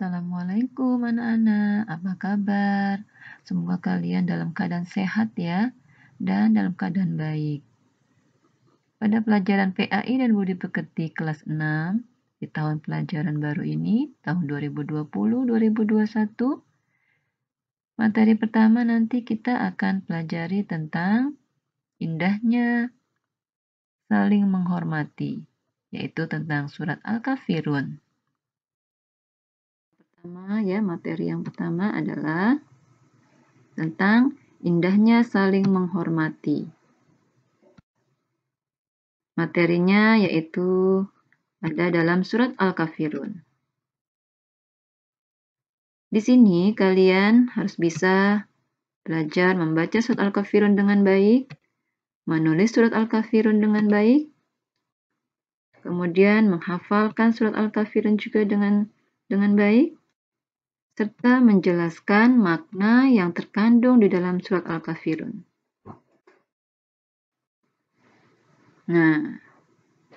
Assalamualaikum anak-anak, apa kabar? Semoga kalian dalam keadaan sehat ya, dan dalam keadaan baik. Pada pelajaran PAI dan Budi Pekerti kelas 6, di tahun pelajaran baru ini, tahun 2020-2021, Materi pertama nanti kita akan pelajari tentang indahnya saling menghormati, yaitu tentang surat Al-Kafirun pertama ya materi yang pertama adalah tentang indahnya saling menghormati. Materinya yaitu ada dalam surat Al-Kafirun. Di sini kalian harus bisa belajar membaca surat Al-Kafirun dengan baik, menulis surat Al-Kafirun dengan baik, kemudian menghafalkan surat Al-Kafirun juga dengan dengan baik, serta menjelaskan makna yang terkandung di dalam surat Al-Kafirun. Nah,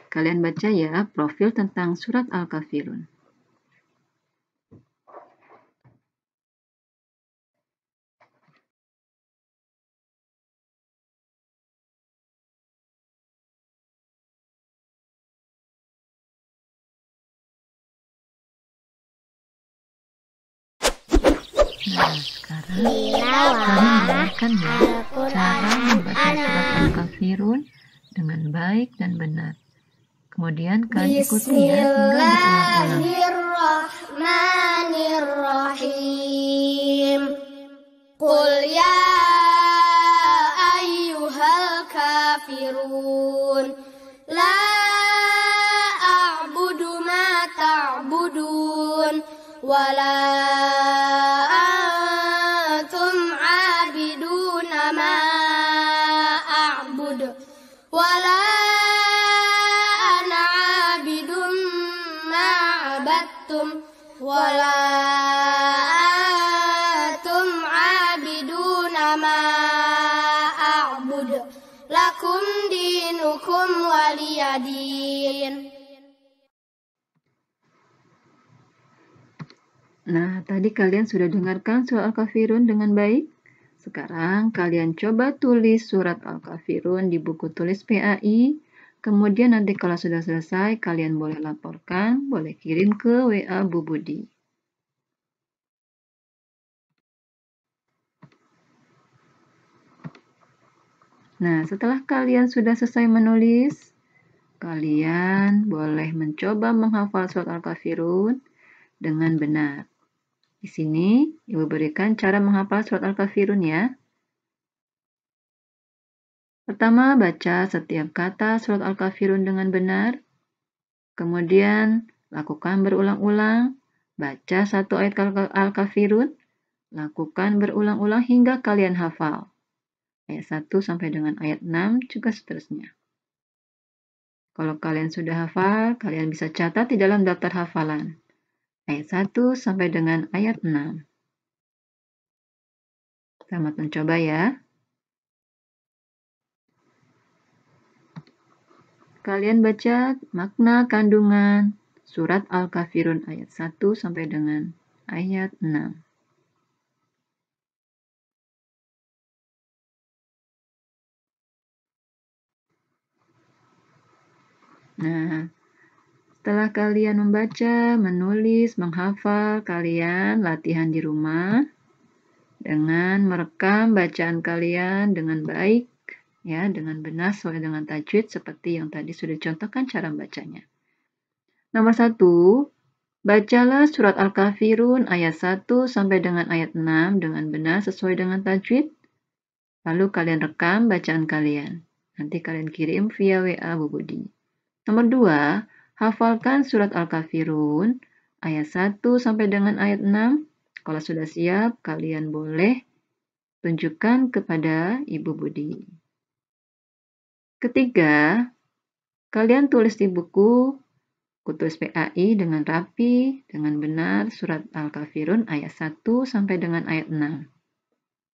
kalian baca ya profil tentang surat Al-Kafirun. Nah, sekarang kamu mendengarkan ya cara membaca kafirun dengan baik dan benar. Kemudian kalian ikuti Bismillahirrahmanirrahim. Qul ya ayyuhal kafirun. La a'budu ma ta'budun. Wa la antum wala antum عابدون ma أعبد lakum dinukum waliyadin Nah, tadi kalian sudah dengarkan surat Al-Kafirun dengan baik? Sekarang kalian coba tulis surat Al-Kafirun di buku tulis PAI Kemudian nanti kalau sudah selesai, kalian boleh laporkan, boleh kirim ke WA Bu Budi. Nah, setelah kalian sudah selesai menulis, kalian boleh mencoba menghafal surat Al-Kafirun dengan benar. Di sini, Ibu berikan cara menghafal surat Al-Kafirun ya. Pertama, baca setiap kata surat Al-Kafirun dengan benar. Kemudian, lakukan berulang-ulang. Baca satu ayat Al-Kafirun. Lakukan berulang-ulang hingga kalian hafal. Ayat 1 sampai dengan ayat 6 juga seterusnya. Kalau kalian sudah hafal, kalian bisa catat di dalam daftar hafalan. Ayat 1 sampai dengan ayat 6. Selamat mencoba ya. Kalian baca makna kandungan surat Al-Kafirun ayat 1 sampai dengan ayat 6. Nah, setelah kalian membaca, menulis, menghafal, kalian latihan di rumah dengan merekam bacaan kalian dengan baik ya dengan benar sesuai dengan tajwid seperti yang tadi sudah contohkan cara bacanya. Nomor satu, bacalah surat Al-Kafirun ayat 1 sampai dengan ayat 6 dengan benar sesuai dengan tajwid. Lalu kalian rekam bacaan kalian. Nanti kalian kirim via WA Bu Budi. Nomor dua, hafalkan surat Al-Kafirun ayat 1 sampai dengan ayat 6. Kalau sudah siap, kalian boleh tunjukkan kepada Ibu Budi. Ketiga, kalian tulis di buku, kutulis PAI dengan rapi, dengan benar surat Al-Kafirun ayat 1 sampai dengan ayat 6.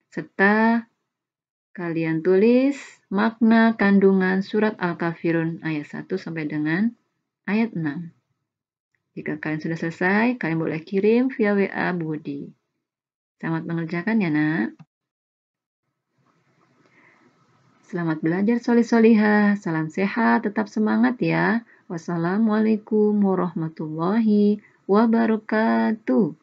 Serta kalian tulis makna kandungan surat Al-Kafirun ayat 1 sampai dengan ayat 6. Jika kalian sudah selesai, kalian boleh kirim via WA Budi. Selamat mengerjakan ya, Nak. Selamat belajar solih-solihah, salam sehat, tetap semangat ya. Wassalamualaikum warahmatullahi wabarakatuh.